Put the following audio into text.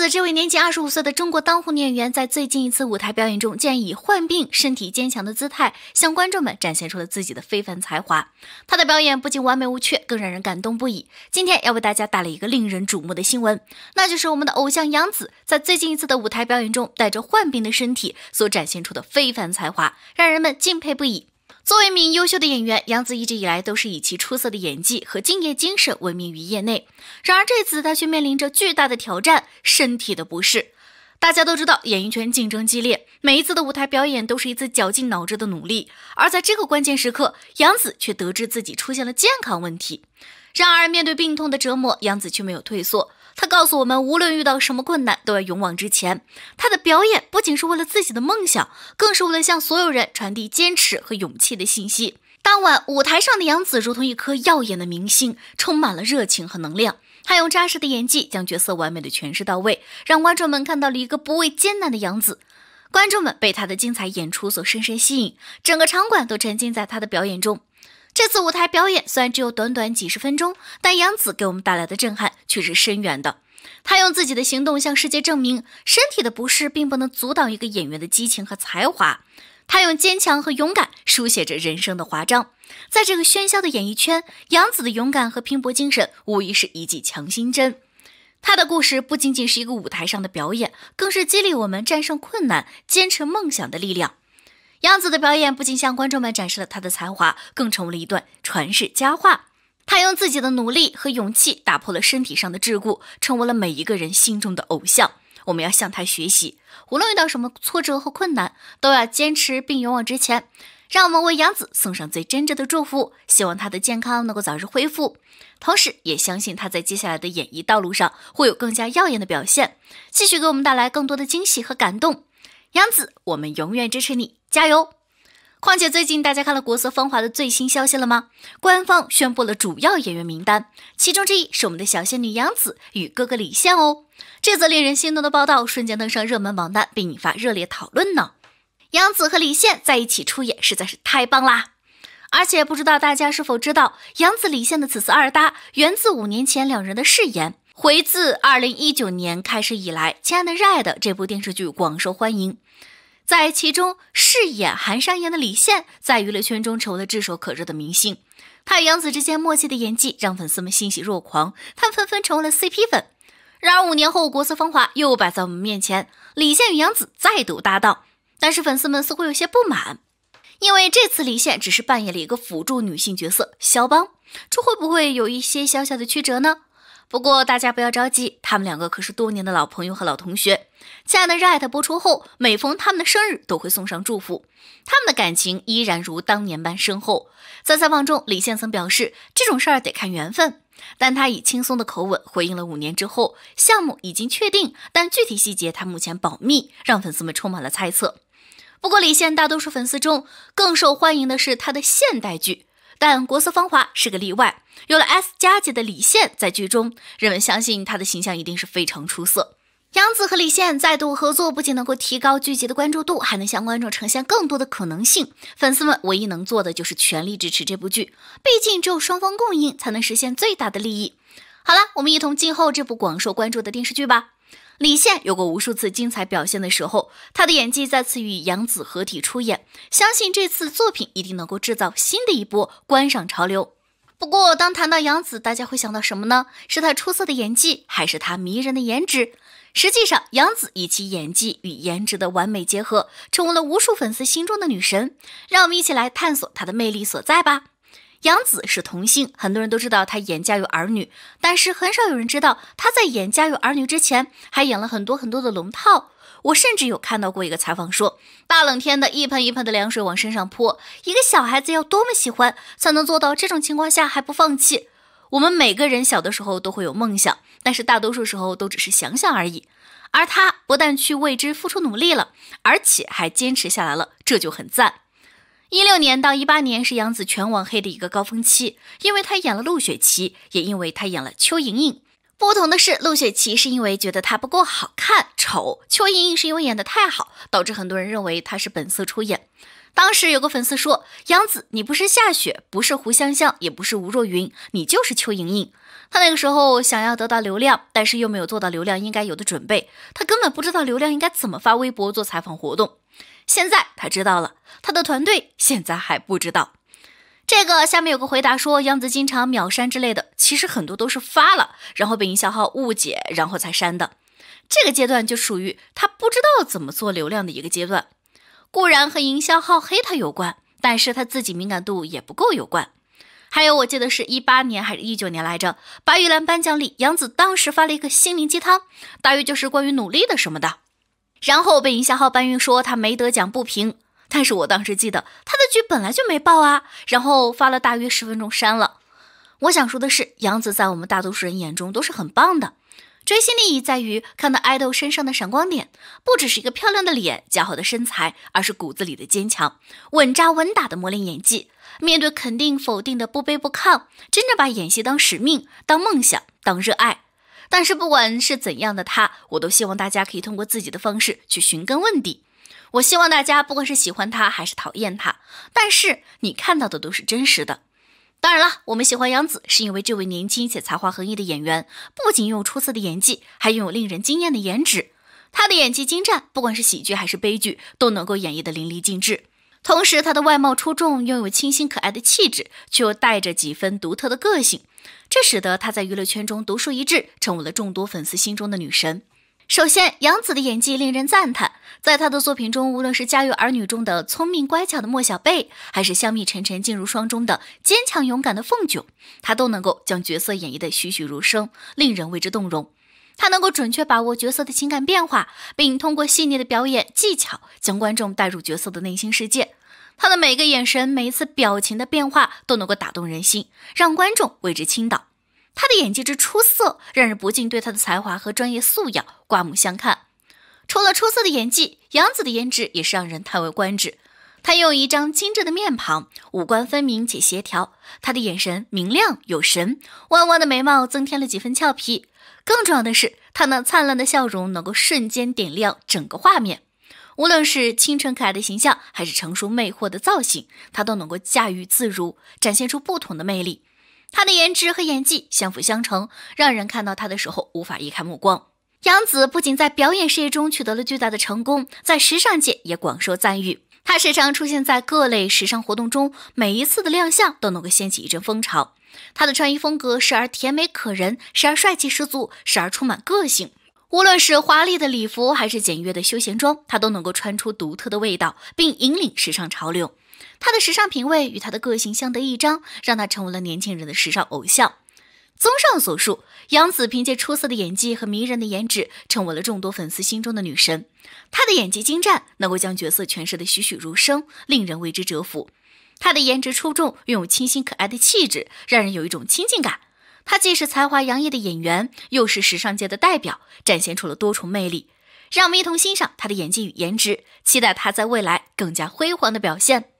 子，这位年仅二十五岁的中国当红演员，在最近一次舞台表演中，竟然以患病、身体坚强的姿态，向观众们展现出了自己的非凡才华。他的表演不仅完美无缺，更让人感动不已。今天要为大家带来一个令人瞩目的新闻，那就是我们的偶像杨子，在最近一次的舞台表演中，带着患病的身体所展现出的非凡才华，让人们敬佩不已。作为一名优秀的演员，杨紫一直以来都是以其出色的演技和敬业精神闻名于业内。然而这次她却面临着巨大的挑战，身体的不适。大家都知道，演艺圈竞争激烈，每一次的舞台表演都是一次绞尽脑汁的努力。而在这个关键时刻，杨紫却得知自己出现了健康问题。然而面对病痛的折磨，杨紫却没有退缩。他告诉我们，无论遇到什么困难，都要勇往直前。他的表演不仅是为了自己的梦想，更是为了向所有人传递坚持和勇气的信息。当晚，舞台上的杨紫如同一颗耀眼的明星，充满了热情和能量。她用扎实的演技将角色完美的诠释到位，让观众们看到了一个不畏艰难的杨紫。观众们被她的精彩演出所深深吸引，整个场馆都沉浸在她的表演中。这次舞台表演虽然只有短短几十分钟，但杨紫给我们带来的震撼却是深远的。她用自己的行动向世界证明，身体的不适并不能阻挡一个演员的激情和才华。她用坚强和勇敢书写着人生的华章。在这个喧嚣的演艺圈，杨紫的勇敢和拼搏精神无疑是一剂强心针。她的故事不仅仅是一个舞台上的表演，更是激励我们战胜困难、坚持梦想的力量。杨紫的表演不仅向观众们展示了她的才华，更成为了一段传世佳话。她用自己的努力和勇气打破了身体上的桎梏，成为了每一个人心中的偶像。我们要向她学习，无论遇到什么挫折和困难，都要坚持并勇往直前。让我们为杨紫送上最真挚的祝福，希望她的健康能够早日恢复，同时也相信她在接下来的演艺道路上会有更加耀眼的表现，继续给我们带来更多的惊喜和感动。杨紫，我们永远支持你。加油！况且最近大家看了《国色芳华》的最新消息了吗？官方宣布了主要演员名单，其中之一是我们的小仙女杨紫与哥哥李现哦。这则令人心动的报道瞬间登上热门榜单，并引发热烈讨论呢。杨紫和李现在一起出演实在是太棒啦！而且不知道大家是否知道，杨紫李现的此次二搭源自五年前两人的誓言。回自二零一九年开始以来，《亲爱的热爱的》这部电视剧广受欢迎。在其中饰演韩商言的李现，在娱乐圈中成为了炙手可热的明星。他与杨紫之间默契的演技，让粉丝们欣喜若狂，他们纷纷成为了 CP 粉。然而五年后，《国色芳华》又摆在我们面前，李现与杨紫再度搭档，但是粉丝们似乎有些不满，因为这次李现只是扮演了一个辅助女性角色肖邦，这会不会有一些小小的曲折呢？不过大家不要着急，他们两个可是多年的老朋友和老同学。亲爱的热爱的播出后，每逢他们的生日都会送上祝福，他们的感情依然如当年般深厚。在采访中，李现曾表示这种事儿得看缘分，但他以轻松的口吻回应了五年之后项目已经确定，但具体细节他目前保密，让粉丝们充满了猜测。不过李现大多数粉丝中更受欢迎的是他的现代剧。但《国色芳华》是个例外，有了 S 加级的李现，在剧中，人们相信他的形象一定是非常出色。杨紫和李现再度合作，不仅能够提高剧集的关注度，还能向观众呈现更多的可能性。粉丝们唯一能做的就是全力支持这部剧，毕竟只有双方共赢，才能实现最大的利益。好了，我们一同静候这部广受关注的电视剧吧。李现有过无数次精彩表现的时候，他的演技再次与杨紫合体出演，相信这次作品一定能够制造新的一波观赏潮流。不过，当谈到杨紫，大家会想到什么呢？是她出色的演技，还是她迷人的颜值？实际上，杨紫以其演技与颜值的完美结合，成为了无数粉丝心中的女神。让我们一起来探索她的魅力所在吧。杨紫是童星，很多人都知道她演《家有儿女》，但是很少有人知道她在演《家有儿女》之前还演了很多很多的龙套。我甚至有看到过一个采访，说大冷天的一盆一盆的凉水往身上泼，一个小孩子要多么喜欢才能做到这种情况下还不放弃？我们每个人小的时候都会有梦想，但是大多数时候都只是想想而已。而他不但去为之付出努力了，而且还坚持下来了，这就很赞。一六年到一八年是杨紫全网黑的一个高峰期，因为她演了陆雪琪，也因为她演了邱莹莹。不同的是，陆雪琪是因为觉得她不够好看丑，邱莹莹是因为演的太好，导致很多人认为她是本色出演。当时有个粉丝说，杨子你不是夏雪，不是胡湘湘，也不是吴若云，你就是邱莹莹。他那个时候想要得到流量，但是又没有做到流量应该有的准备，他根本不知道流量应该怎么发微博做采访活动。现在他知道了，他的团队现在还不知道。这个下面有个回答说，杨子经常秒删之类的，其实很多都是发了，然后被营销号误解，然后才删的。这个阶段就属于他不知道怎么做流量的一个阶段。固然和营销号黑他有关，但是他自己敏感度也不够有关。还有我记得是一八年还是一九年来着，白玉兰颁奖礼，杨子当时发了一个心灵鸡汤，大约就是关于努力的什么的，然后被营销号搬运说他没得奖不平。但是我当时记得他的剧本来就没爆啊，然后发了大约十分钟删了。我想说的是，杨子在我们大多数人眼中都是很棒的。追星的意义在于看到爱豆身上的闪光点，不只是一个漂亮的脸、姣好的身材，而是骨子里的坚强、稳扎稳打的磨练演技，面对肯定、否定的不卑不亢，真的把演戏当使命、当梦想、当热爱。但是不管是怎样的他，我都希望大家可以通过自己的方式去寻根问底。我希望大家不管是喜欢他还是讨厌他，但是你看到的都是真实的。当然了，我们喜欢杨紫，是因为这位年轻且才华横溢的演员不仅拥有出色的演技，还拥有令人惊艳的颜值。她的演技精湛，不管是喜剧还是悲剧，都能够演绎的淋漓尽致。同时，她的外貌出众，拥有清新可爱的气质，却又带着几分独特的个性，这使得她在娱乐圈中独树一帜，成为了众多粉丝心中的女神。首先，杨紫的演技令人赞叹。在她的作品中，无论是《家有儿女》中的聪明乖巧的莫小贝，还是《香蜜沉沉烬如霜》中的坚强勇敢的凤九，她都能够将角色演绎得栩栩如生，令人为之动容。她能够准确把握角色的情感变化，并通过细腻的表演技巧，将观众带入角色的内心世界。她的每个眼神、每一次表情的变化，都能够打动人心，让观众为之倾倒。他的演技之出色，让人不禁对他的才华和专业素养刮目相看。除了出色的演技，杨紫的颜值也是让人叹为观止。她拥有一张精致的面庞，五官分明且协调，她的眼神明亮有神，弯弯的眉毛增添了几分俏皮。更重要的是，她那灿烂的笑容能够瞬间点亮整个画面。无论是清纯可爱的形象，还是成熟魅惑的造型，她都能够驾驭自如，展现出不同的魅力。她的颜值和演技相辅相成，让人看到她的时候无法移开目光。杨紫不仅在表演事业中取得了巨大的成功，在时尚界也广受赞誉。她时常出现在各类时尚活动中，每一次的亮相都能够掀起一阵风潮。她的穿衣风格时而甜美可人，时而帅气十足，时而充满个性。无论是华丽的礼服还是简约的休闲装，她都能够穿出独特的味道，并引领时尚潮流。她的时尚品味与她的个性相得益彰，让她成为了年轻人的时尚偶像。综上所述，杨紫凭借出色的演技和迷人的颜值，成为了众多粉丝心中的女神。她的演技精湛，能够将角色诠释得栩栩如生，令人为之折服。她的颜值出众，拥有清新可爱的气质，让人有一种亲近感。她既是才华洋溢的演员，又是时尚界的代表，展现出了多重魅力。让我们一同欣赏她的演技与颜值，期待她在未来更加辉煌的表现。